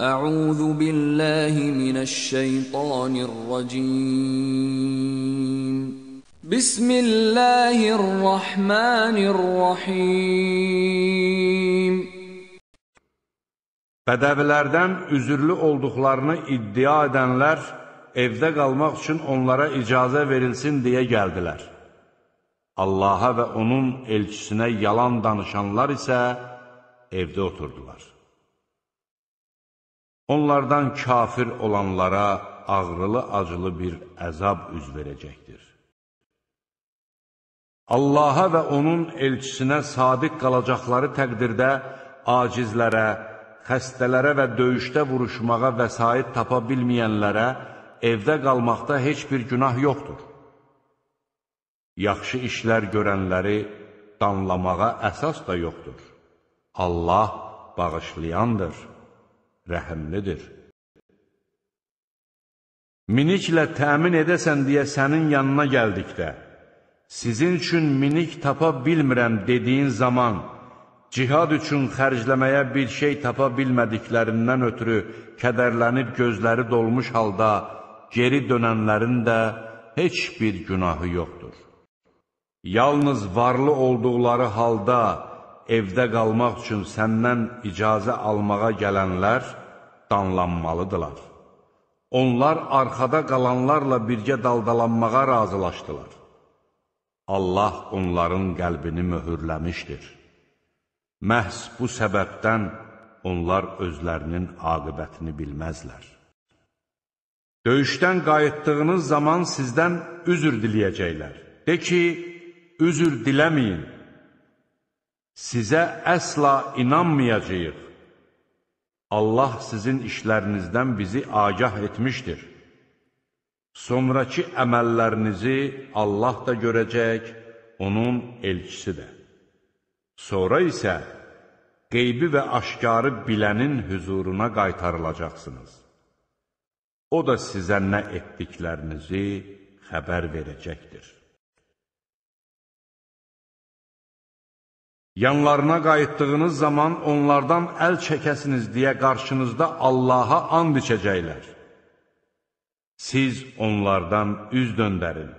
أعوذ بالله من الشيطان الرجيم بسم الله الرحمن الرحيم Bədəvilərdən üzürlü olduqlarını iddia edənlər evdə qalmaq üçün onlara icazə verilsin deyə gəldilər. Allaha və onun elçisinə yalan danışanlar isə evdə oturdular. Onlardan kafir olanlara ağrılı-acılı bir əzab üz verəcəkdir. Allaha və onun elçisinə sadiq qalacaqları təqdirdə acizlərə, xəstələrə və döyüşdə vuruşmağa vəsait tapa bilməyənlərə evdə qalmaqda heç bir günah yoxdur. Yaxşı işlər görənləri danlamağa əsas da yoxdur. Allah bağışlayandır rəhəmlidir. Miniklə təmin edəsən deyə sənin yanına gəldikdə, sizin üçün minik tapa bilmirəm dediyin zaman, cihad üçün xərcləməyə bir şey tapa bilmədiklərindən ötürü kədərlənib gözləri dolmuş halda geri dönənlərin də heç bir günahı yoxdur. Yalnız varlı olduqları halda evdə qalmaq üçün səndən icazə almağa gələnlər danlanmalıdırlar. Onlar arxada qalanlarla birgə daldalanmağa razılaşdılar. Allah onların qəlbini möhürləmişdir. Məhz bu səbəbdən onlar özlərinin aqibətini bilməzlər. Döyüşdən qayıtdığınız zaman sizdən üzr diləyəcəklər. De ki, üzr diləməyin Sizə əsla inanmayacağıq. Allah sizin işlərinizdən bizi agah etmişdir. Sonraki əməllərinizi Allah da görəcək, onun elçisi də. Sonra isə qeybi və aşkarı bilənin hüzuruna qaytarılacaqsınız. O da sizə nə etdiklərinizi xəbər verəcəkdir. Yanlarına qayıtdığınız zaman onlardan əl çəkəsiniz deyə qarşınızda Allaha and içəcəklər. Siz onlardan üz döndərin.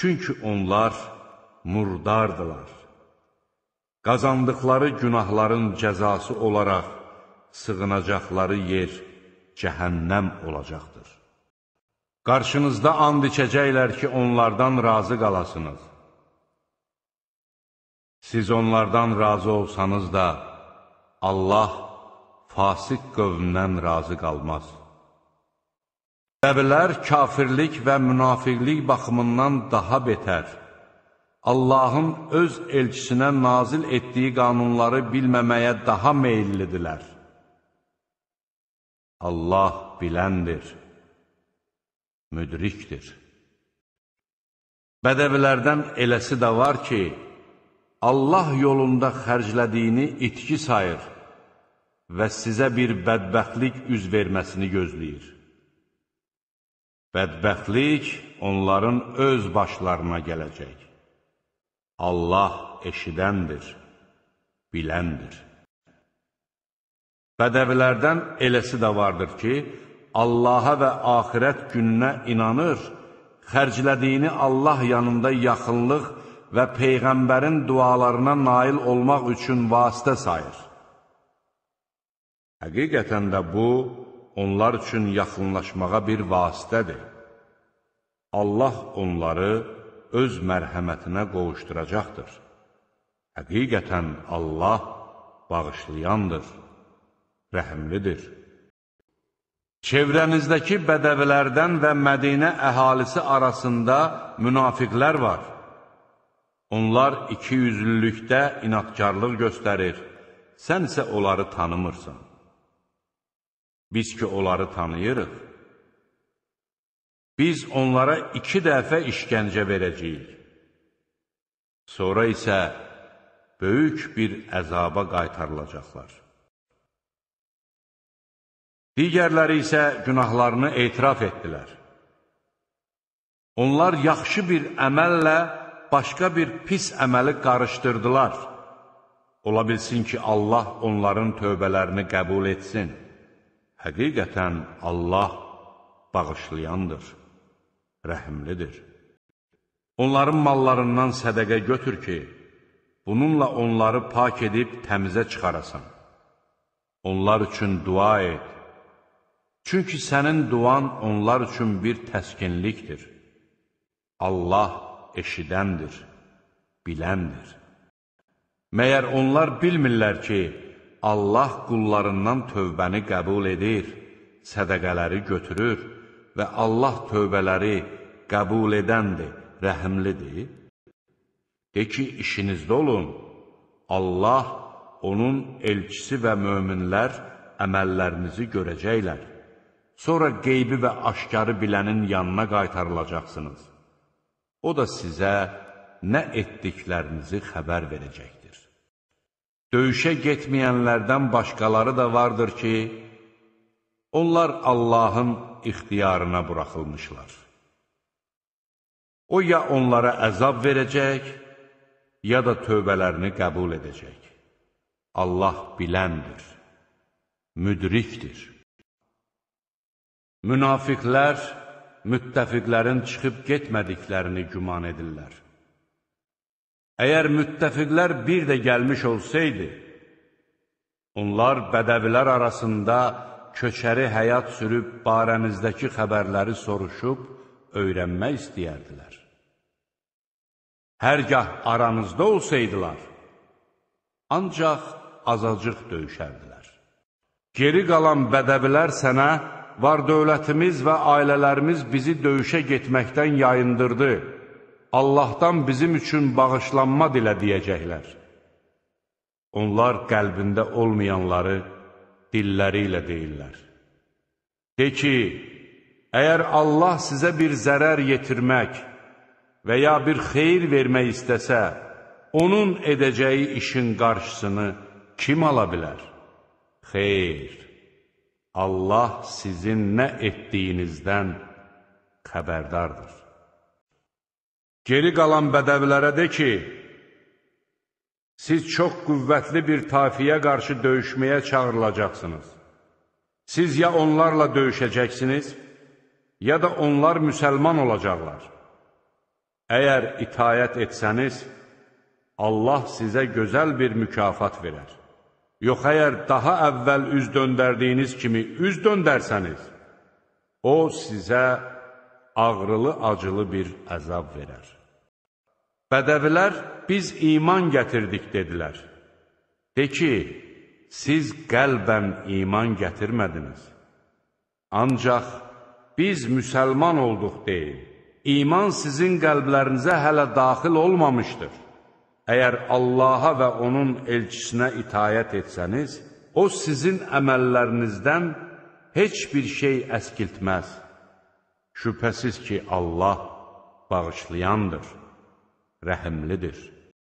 Çünki onlar murdardılar. Qazandıqları günahların cəzası olaraq sığınacaqları yer cəhənnəm olacaqdır. Qarşınızda and içəcəklər ki, onlardan razı qalasınız. Siz onlardan razı olsanız da, Allah fasiq qövmdən razı qalmaz. Səbəblər kafirlik və münafiqlik baxımından daha betər. Allahın öz elçisinə nazil etdiyi qanunları bilməməyə daha meyillidirlər. Allah biləndir, müdrikdir. Bədəvilərdən eləsi də var ki, Allah yolunda xərclədiyini itki sayır və sizə bir bədbəxtlik üz verməsini gözləyir. Bədbəxtlik onların öz başlarına gələcək. Allah eşidəndir, biləndir. Bədəvilərdən eləsi də vardır ki, Allaha və axirət gününə inanır, xərclədiyini Allah yanında yaxınlıq və Peyğəmbərin dualarına nail olmaq üçün vasitə sayır. Həqiqətən də bu, onlar üçün yaxınlaşmağa bir vasitədir. Allah onları öz mərhəmətinə qovuşduracaqdır. Həqiqətən Allah bağışlayandır, rəhəmlidir. Çevrənizdəki bədəvilərdən və Mədinə əhalisi arasında münafiqlər var. Onlar ikiyüzlülükdə inadkarlıq göstərir, sənsə onları tanımırsan. Biz ki, onları tanıyırıq. Biz onlara iki dəfə işgəncə verəcəyik. Sonra isə böyük bir əzaba qaytarılacaqlar. Digərləri isə günahlarını etiraf etdilər. Onlar yaxşı bir əməllə başqa bir pis əməli qarışdırdılar. Ola bilsin ki, Allah onların tövbələrini qəbul etsin. Həqiqətən Allah bağışlayandır, rəhimlidir. Onların mallarından sədəqə götür ki, bununla onları pak edib təmizə çıxarasan. Onlar üçün dua et. Çünki sənin duan onlar üçün bir təskinlikdir. Allah eşidəndir, biləndir. Məyər onlar bilmirlər ki, Allah qullarından tövbəni qəbul edir, sədəqələri götürür və Allah tövbələri qəbul edəndir, rəhimlidir. De ki, işinizdə olun, Allah onun elçisi və möminlər əməllərinizi görəcəklər. Sonra qeybi və aşkarı bilənin yanına qaytarılacaqsınız. O da sizə nə etdiklərinizi xəbər verəcəkdir. Döyüşə getməyənlərdən başqaları da vardır ki, onlar Allahın ixtiyarına buraxılmışlar. O ya onlara əzab verəcək, ya da tövbələrini qəbul edəcək. Allah biləndir, müdrikdir. Münafiqlər, müttəfiqlərin çıxıb getmədiklərini güman edirlər. Əgər müttəfiqlər bir də gəlmiş olsaydı, onlar bədəvilər arasında köçəri həyat sürüb barəmizdəki xəbərləri soruşub öyrənmək istəyərdilər. Hərgah aranızda olsaydılar, ancaq azacıq döyüşərdilər. Geri qalan bədəvilər sənə var dövlətimiz və ailələrimiz bizi döyüşə getməkdən yayındırdı. Allahdan bizim üçün bağışlanma dilə deyəcəklər. Onlar qəlbində olmayanları dilləri ilə deyirlər. De ki, əgər Allah sizə bir zərər yetirmək və ya bir xeyir vermək istəsə, onun edəcəyi işin qarşısını kim ala bilər? Xeyr! Allah sizin nə etdiyinizdən xəbərdardır. Geri qalan bədəvlərə de ki, siz çox qüvvətli bir tafiyə qarşı döyüşməyə çağırılacaqsınız. Siz ya onlarla döyüşəcəksiniz, ya da onlar müsəlman olacaqlar. Əgər itayət etsəniz, Allah sizə gözəl bir mükafat verər. Yox, əgər daha əvvəl üz döndərdiyiniz kimi üz döndərsəniz, o sizə ağrılı-acılı bir əzab verər. Bədəvilər, biz iman gətirdik, dedilər. De ki, siz qəlbən iman gətirmədiniz. Ancaq biz müsəlman olduq deyin, iman sizin qəlblərinizə hələ daxil olmamışdır. Əgər Allaha və onun elçisinə itayət etsəniz, o sizin əməllərinizdən heç bir şey əskiltməz. Şübhəsiz ki, Allah bağışlayandır, rəhimlidir.